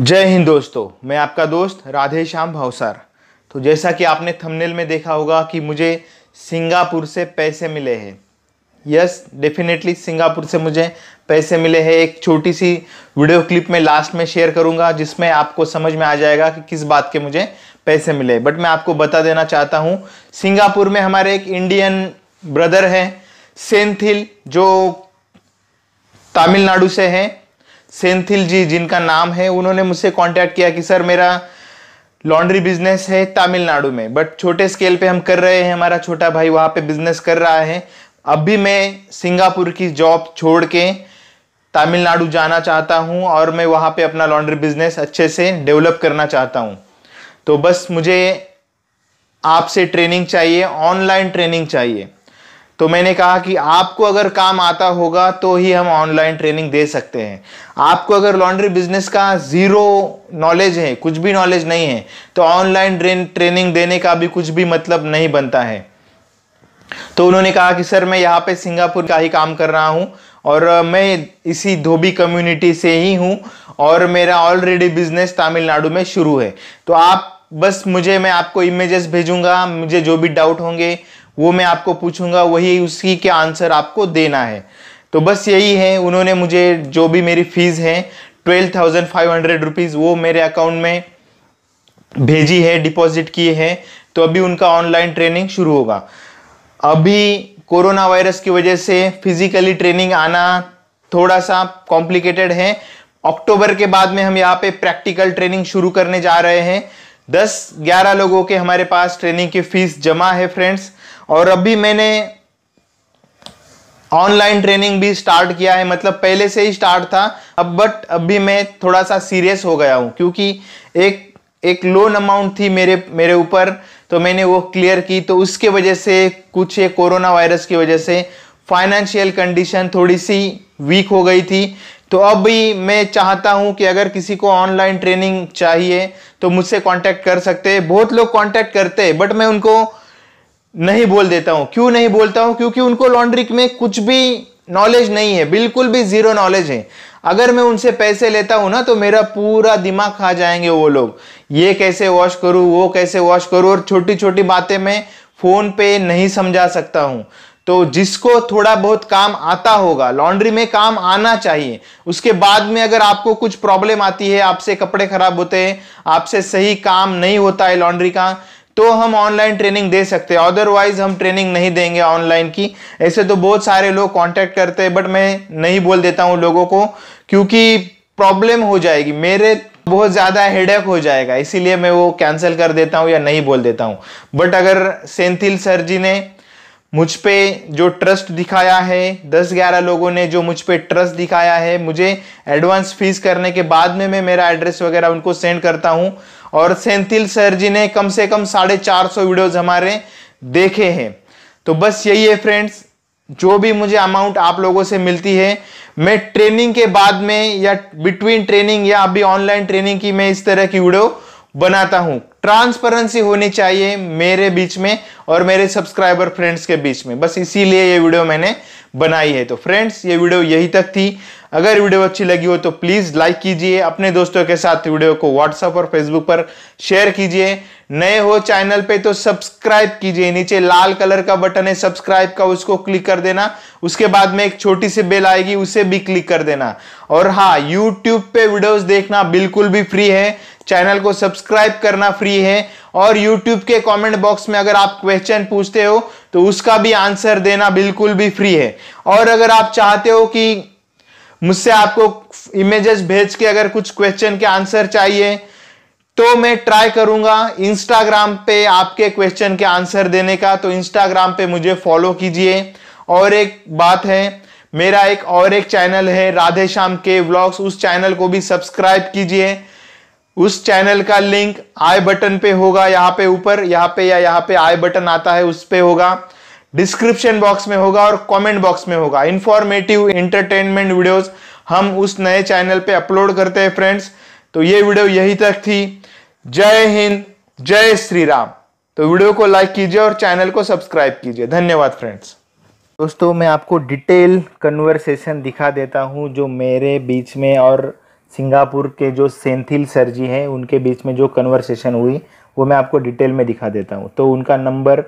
जय हिंद दोस्तों मैं आपका दोस्त राधे श्याम भावसार तो जैसा कि आपने थंबनेल में देखा होगा कि मुझे सिंगापुर से पैसे मिले हैं यस डेफिनेटली सिंगापुर से मुझे पैसे मिले हैं एक छोटी सी वीडियो क्लिप में लास्ट में शेयर करूंगा जिसमें आपको समझ में आ जाएगा कि किस बात के मुझे पैसे मिले बट मैं आपको बता देना चाहता हूँ सिंगापुर में हमारे एक इंडियन ब्रदर हैं सेंथिल जो तमिलनाडु से हैं सेंथिल जी जिनका नाम है उन्होंने मुझसे कांटेक्ट किया कि सर मेरा लॉन्ड्री बिजनेस है तमिलनाडु में बट छोटे स्केल पे हम कर रहे हैं हमारा छोटा भाई वहाँ पे बिजनेस कर रहा है अब भी मैं सिंगापुर की जॉब छोड़ के तमिलनाडु जाना चाहता हूँ और मैं वहाँ पे अपना लॉन्ड्री बिजनेस अच्छे से डेवलप करना चाहता हूँ तो बस मुझे आपसे ट्रेनिंग चाहिए ऑनलाइन ट्रेनिंग चाहिए तो मैंने कहा कि आपको अगर काम आता होगा तो ही हम ऑनलाइन ट्रेनिंग दे सकते हैं आपको अगर लॉन्ड्री बिजनेस का ज़ीरो नॉलेज है कुछ भी नॉलेज नहीं है तो ऑनलाइन ट्रेनिंग देने का भी कुछ भी मतलब नहीं बनता है तो उन्होंने कहा कि सर मैं यहाँ पे सिंगापुर का ही काम कर रहा हूँ और मैं इसी धोबी कम्युनिटी से ही हूँ और मेरा ऑलरेडी बिजनेस तमिलनाडु में शुरू है तो आप बस मुझे मैं आपको इमेजेस भेजूंगा मुझे जो भी डाउट होंगे वो मैं आपको पूछूंगा वही उसी के आंसर आपको देना है तो बस यही है उन्होंने मुझे जो भी मेरी फ़ीस है twelve thousand five hundred rupees वो मेरे अकाउंट में भेजी है डिपॉजिट किए हैं तो अभी उनका ऑनलाइन ट्रेनिंग शुरू होगा अभी कोरोना वायरस की वजह से फिजिकली ट्रेनिंग आना थोड़ा सा कॉम्प्लिकेटेड है अक्टूबर के बाद में हम यहाँ पे प्रैक्टिकल ट्रेनिंग शुरू करने जा रहे हैं 10-11 लोगों के हमारे पास ट्रेनिंग की फीस जमा है फ्रेंड्स और अभी मैंने ऑनलाइन ट्रेनिंग भी स्टार्ट किया है मतलब पहले से ही स्टार्ट था अब बट अभी मैं थोड़ा सा सीरियस हो गया हूँ क्योंकि एक एक लोन अमाउंट थी मेरे मेरे ऊपर तो मैंने वो क्लियर की तो उसके वजह से कुछ ये कोरोना वायरस की वजह से फाइनेंशियल कंडीशन थोड़ी सी वीक हो गई थी तो अब भी मैं चाहता हूं कि अगर किसी को ऑनलाइन ट्रेनिंग चाहिए तो मुझसे कांटेक्ट कर सकते हैं बहुत लोग कांटेक्ट करते हैं बट मैं उनको नहीं बोल देता हूं क्यों नहीं बोलता हूं क्योंकि उनको लॉन्ड्री में कुछ भी नॉलेज नहीं है बिल्कुल भी जीरो नॉलेज है अगर मैं उनसे पैसे लेता हूं ना तो मेरा पूरा दिमाग खा जाएंगे वो लोग ये कैसे वॉश करूं वो कैसे वॉश करूं और छोटी छोटी बातें मैं फ़ोन पे नहीं समझा सकता हूं तो जिसको थोड़ा बहुत काम आता होगा लॉन्ड्री में काम आना चाहिए उसके बाद में अगर आपको कुछ प्रॉब्लम आती है आपसे कपड़े खराब होते हैं आपसे सही काम नहीं होता है लॉन्ड्री का तो हम ऑनलाइन ट्रेनिंग दे सकते हैं अदरवाइज हम ट्रेनिंग नहीं देंगे ऑनलाइन की ऐसे तो बहुत सारे लोग कॉन्टैक्ट करते हैं बट मैं नहीं बोल देता हूँ लोगों को क्योंकि प्रॉब्लम हो जाएगी मेरे बहुत ज़्यादा हेडेक हो जाएगा इसीलिए मैं वो कैंसिल कर देता हूँ या नहीं बोल देता हूँ बट अगर सेंथिल सर जी ने मुझ पे जो ट्रस्ट दिखाया है दस ग्यारह लोगों ने जो मुझ पे ट्रस्ट दिखाया है मुझे एडवांस फीस करने के बाद में मैं मेरा एड्रेस वगैरह उनको सेंड करता हूँ और सेंथिल सर जी ने कम से कम साढ़े चार सौ वीडियोज हमारे देखे हैं तो बस यही है फ्रेंड्स जो भी मुझे अमाउंट आप लोगों से मिलती है मैं ट्रेनिंग के बाद में या बिटवीन ट्रेनिंग या अभी ऑनलाइन ट्रेनिंग की मैं इस तरह की वीडियो बनाता हूं ट्रांसपेरेंसी होनी चाहिए मेरे बीच में और मेरे सब्सक्राइबर फ्रेंड्स के बीच में बस इसीलिए ये वीडियो मैंने बनाई है तो फ्रेंड्स ये वीडियो यही तक थी अगर वीडियो अच्छी लगी हो तो प्लीज़ लाइक कीजिए अपने दोस्तों के साथ वीडियो को व्हाट्सएप और फेसबुक पर शेयर कीजिए नए हो चैनल पे तो सब्सक्राइब कीजिए नीचे लाल कलर का बटन है सब्सक्राइब का उसको क्लिक कर देना उसके बाद में एक छोटी सी बेल आएगी उसे भी क्लिक कर देना और हाँ यूट्यूब पे वीडियोस देखना बिल्कुल भी फ्री है चैनल को सब्सक्राइब करना फ्री है और यूट्यूब के कमेंट बॉक्स में अगर आप क्वेश्चन पूछते हो तो उसका भी आंसर देना बिल्कुल भी फ्री है और अगर आप चाहते हो कि मुझसे आपको इमेजेस भेज के अगर कुछ क्वेश्चन के आंसर चाहिए तो मैं ट्राई करूंगा इंस्टाग्राम पे आपके क्वेश्चन के आंसर देने का तो इंस्टाग्राम पे मुझे फॉलो कीजिए और एक बात है मेरा एक और एक चैनल है राधे श्याम के व्लॉग्स उस चैनल को भी सब्सक्राइब कीजिए उस चैनल का लिंक आई बटन पे होगा यहाँ पे ऊपर यहाँ पे या यहाँ पे आई बटन आता है उस पे होगा डिस्क्रिप्शन बॉक्स में होगा और कमेंट बॉक्स में होगा इंफॉर्मेटिव एंटरटेनमेंट वीडियोस हम उस नए चैनल पे अपलोड करते हैं फ्रेंड्स तो ये वीडियो यही तक थी जय हिंद जय श्री राम तो वीडियो को लाइक कीजिए और चैनल को सब्सक्राइब कीजिए धन्यवाद फ्रेंड्स दोस्तों मैं आपको डिटेल कन्वर्सेशन दिखा देता हूँ जो मेरे बीच में और सिंगापुर के जो सेंथिल सर जी हैं उनके बीच में जो कन्वर्सेशन हुई वो मैं आपको डिटेल में दिखा देता हूँ तो उनका नंबर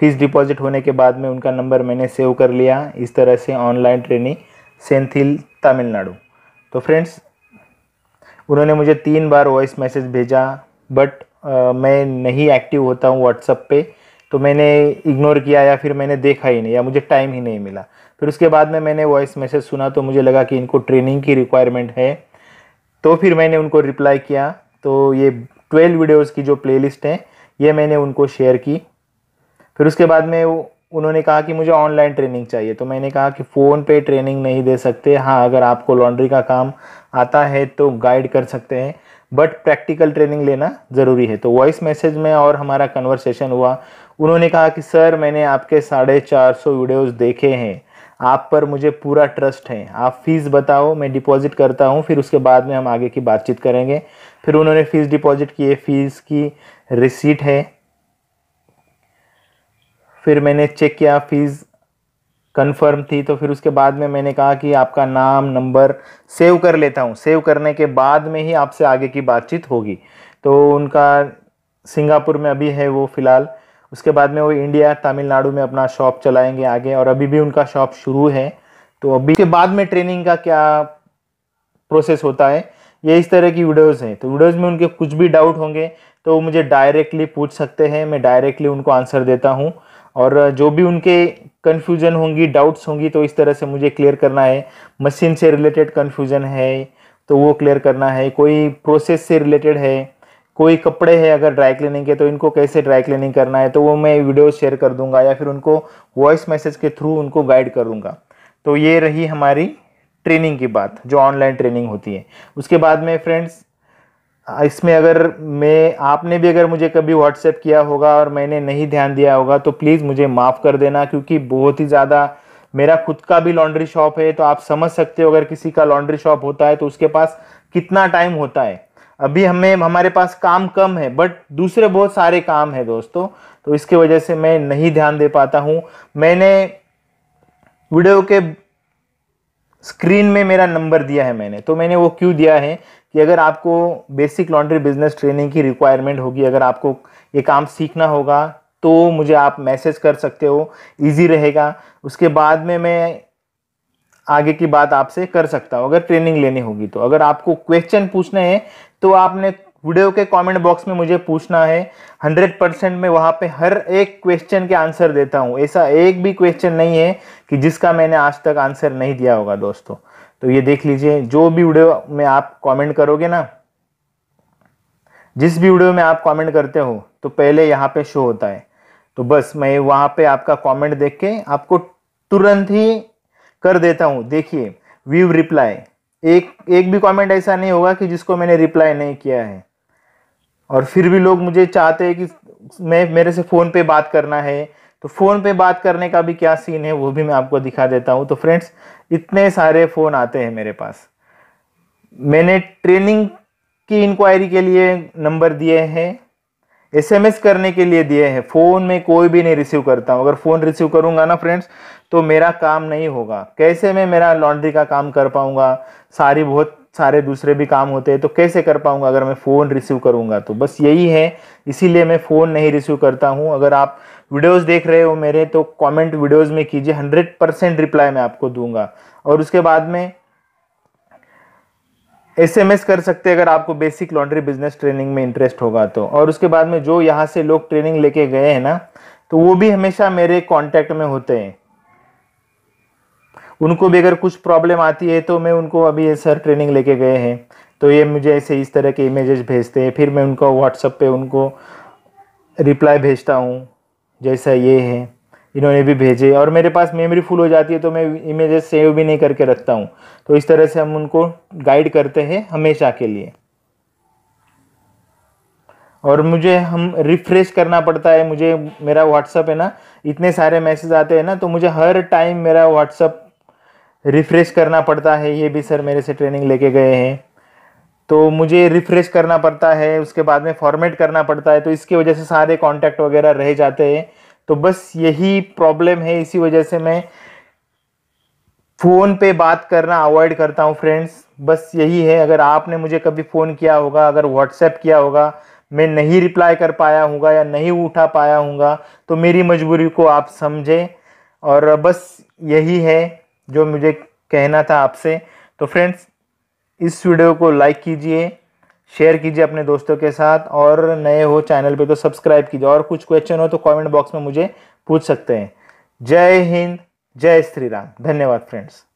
फीस डिपॉजिट होने के बाद में उनका नंबर मैंने सेव कर लिया इस तरह से ऑनलाइन ट्रेनिंग सेंथिल तमिलनाडु तो फ्रेंड्स उन्होंने मुझे तीन बार वॉइस मैसेज भेजा बट आ, मैं नहीं एक्टिव होता हूँ व्हाट्सअप पे तो मैंने इग्नोर किया या फिर मैंने देखा ही नहीं या मुझे टाइम ही नहीं मिला फिर उसके बाद में मैंने वॉइस मैसेज सुना तो मुझे लगा कि इनको ट्रेनिंग की रिक्वायरमेंट है तो फिर मैंने उनको रिप्लाई किया तो ये ट्वेल्व वीडियोज़ की जो प्लेलिस्ट हैं ये मैंने उनको शेयर की फिर उसके बाद में वो उन्होंने कहा कि मुझे ऑनलाइन ट्रेनिंग चाहिए तो मैंने कहा कि फ़ोन पे ट्रेनिंग नहीं दे सकते हाँ अगर आपको लॉन्ड्री का काम आता है तो गाइड कर सकते हैं बट प्रैक्टिकल ट्रेनिंग लेना ज़रूरी है तो वॉइस मैसेज में और हमारा कन्वर्सेशन हुआ उन्होंने कहा कि सर मैंने आपके साढ़े चार सौ वीडियोज़ देखे हैं आप पर मुझे पूरा ट्रस्ट है आप फीस बताओ मैं डिपॉजिट करता हूँ फिर उसके बाद में हम आगे की बातचीत करेंगे फिर उन्होंने फीस डिपॉजिट किए फीस की रिसीट है फिर मैंने चेक किया फीस कंफर्म थी तो फिर उसके बाद में मैंने कहा कि आपका नाम नंबर सेव कर लेता हूँ सेव करने के बाद में ही आपसे आगे की बातचीत होगी तो उनका सिंगापुर में अभी है वो फ़िलहाल उसके बाद में वो इंडिया तमिलनाडु में अपना शॉप चलाएंगे आगे और अभी भी उनका शॉप शुरू है तो अभी के बाद में ट्रेनिंग का क्या प्रोसेस होता है ये इस तरह की वीडियोस हैं तो वीडियोस में उनके कुछ भी डाउट होंगे तो वो मुझे डायरेक्टली पूछ सकते हैं मैं डायरेक्टली उनको आंसर देता हूँ और जो भी उनके कन्फ्यूजन होंगी डाउट्स होंगी तो इस तरह से मुझे क्लियर करना है मशीन से रिलेटेड कन्फ्यूजन है तो वो क्लियर करना है कोई प्रोसेस से रिलेटेड है कोई कपड़े हैं अगर ड्राई क्लीनिंग के तो इनको कैसे ड्राई क्लीनिंग करना है तो वो मैं वीडियो शेयर कर दूंगा या फिर उनको वॉइस मैसेज के थ्रू उनको गाइड करूँगा तो ये रही हमारी ट्रेनिंग की बात जो ऑनलाइन ट्रेनिंग होती है उसके बाद में फ्रेंड्स इसमें अगर मैं आपने भी अगर मुझे कभी व्हाट्सएप किया होगा और मैंने नहीं ध्यान दिया होगा तो प्लीज़ मुझे माफ़ कर देना क्योंकि बहुत ही ज़्यादा मेरा खुद का भी लॉन्ड्री शॉप है तो आप समझ सकते हो अगर किसी का लॉन्ड्री शॉप होता है तो उसके पास कितना टाइम होता है अभी हमें हमारे पास काम कम है बट दूसरे बहुत सारे काम है दोस्तों तो इसके वजह से मैं नहीं ध्यान दे पाता हूँ मैंने वीडियो के स्क्रीन में मेरा नंबर दिया है मैंने तो मैंने वो क्यों दिया है कि अगर आपको बेसिक लॉन्ड्री बिजनेस ट्रेनिंग की रिक्वायरमेंट होगी अगर आपको ये काम सीखना होगा तो मुझे आप मैसेज कर सकते हो इजी रहेगा उसके बाद में मैं आगे की बात आपसे कर सकता हूँ अगर ट्रेनिंग लेनी होगी तो अगर आपको क्वेश्चन पूछने हैं तो आपने वीडियो के कमेंट बॉक्स में मुझे पूछना है 100 परसेंट में वहाँ पे हर एक क्वेश्चन के आंसर देता हूँ ऐसा एक भी क्वेश्चन नहीं है कि जिसका मैंने आज तक आंसर नहीं दिया होगा दोस्तों तो ये देख लीजिए जो भी वीडियो में आप कमेंट करोगे ना जिस भी वीडियो में आप कमेंट करते हो तो पहले यहाँ पे शो होता है तो बस मैं वहाँ पे आपका कमेंट देख के आपको तुरंत ही कर देता हूँ देखिए व्यू रिप्लाई एक एक भी कमेंट ऐसा नहीं होगा कि जिसको मैंने रिप्लाई नहीं किया है और फिर भी लोग मुझे चाहते हैं कि मैं मेरे से फ़ोन पे बात करना है तो फ़ोन पे बात करने का भी क्या सीन है वो भी मैं आपको दिखा देता हूँ तो फ्रेंड्स इतने सारे फ़ोन आते हैं मेरे पास मैंने ट्रेनिंग की इंक्वायरी के लिए नंबर दिए हैं एसएमएस करने के लिए दिए हैं फ़ोन में कोई भी नहीं रिसीव करता हूँ अगर फ़ोन रिसीव करूँगा ना फ्रेंड्स तो मेरा काम नहीं होगा कैसे मैं मेरा लॉन्ड्री का काम कर पाऊँगा सारी बहुत सारे दूसरे भी काम होते हैं तो कैसे कर पाऊँगा अगर मैं फ़ोन रिसीव करूँगा तो बस यही है इसीलिए मैं फ़ोन नहीं रिसीव करता हूँ अगर आप वीडियोस देख रहे हो मेरे तो कमेंट वीडियोस में कीजिए हंड्रेड परसेंट रिप्लाई मैं आपको दूंगा और उसके बाद में एसएमएस कर सकते अगर आपको बेसिक लॉन्ड्री बिजनेस ट्रेनिंग में इंटरेस्ट होगा तो और उसके बाद में जो यहाँ से लोग ट्रेनिंग लेके गए हैं ना तो वो भी हमेशा मेरे कॉन्टैक्ट में होते हैं उनको भी अगर कुछ प्रॉब्लम आती है तो मैं उनको अभी ये सर ट्रेनिंग लेके गए हैं तो ये मुझे ऐसे इस तरह के इमेजेस भेजते हैं फिर मैं उनको व्हाट्सअप पे उनको रिप्लाई भेजता हूँ जैसा ये है इन्होंने भी भेजे और मेरे पास मेमोरी फुल हो जाती है तो मैं इमेजेस सेव भी नहीं करके रखता हूँ तो इस तरह से हम उनको गाइड करते हैं हमेशा के लिए और मुझे हम रिफ़्रेश करना पड़ता है मुझे मेरा व्हाट्सअप है ना इतने सारे मैसेज आते हैं ना तो मुझे हर टाइम मेरा व्हाट्सअप रिफ़्रेश करना पड़ता है ये भी सर मेरे से ट्रेनिंग लेके गए हैं तो मुझे रिफ़्रेश करना पड़ता है उसके बाद में फॉर्मेट करना पड़ता है तो इसकी वजह से सारे कॉन्टैक्ट वगैरह रह जाते हैं तो बस यही प्रॉब्लम है इसी वजह से मैं फ़ोन पे बात करना अवॉइड करता हूँ फ्रेंड्स बस यही है अगर आपने मुझे कभी फ़ोन किया होगा अगर व्हाट्सएप किया होगा मैं नहीं रिप्लाई कर पाया हूँ या नहीं उठा पाया हूँ तो मेरी मजबूरी को आप समझें और बस यही है जो मुझे कहना था आपसे तो फ्रेंड्स इस वीडियो को लाइक कीजिए शेयर कीजिए अपने दोस्तों के साथ और नए हो चैनल पे तो सब्सक्राइब कीजिए और कुछ क्वेश्चन हो तो कमेंट बॉक्स में मुझे पूछ सकते हैं जय हिंद जय श्री राम धन्यवाद फ्रेंड्स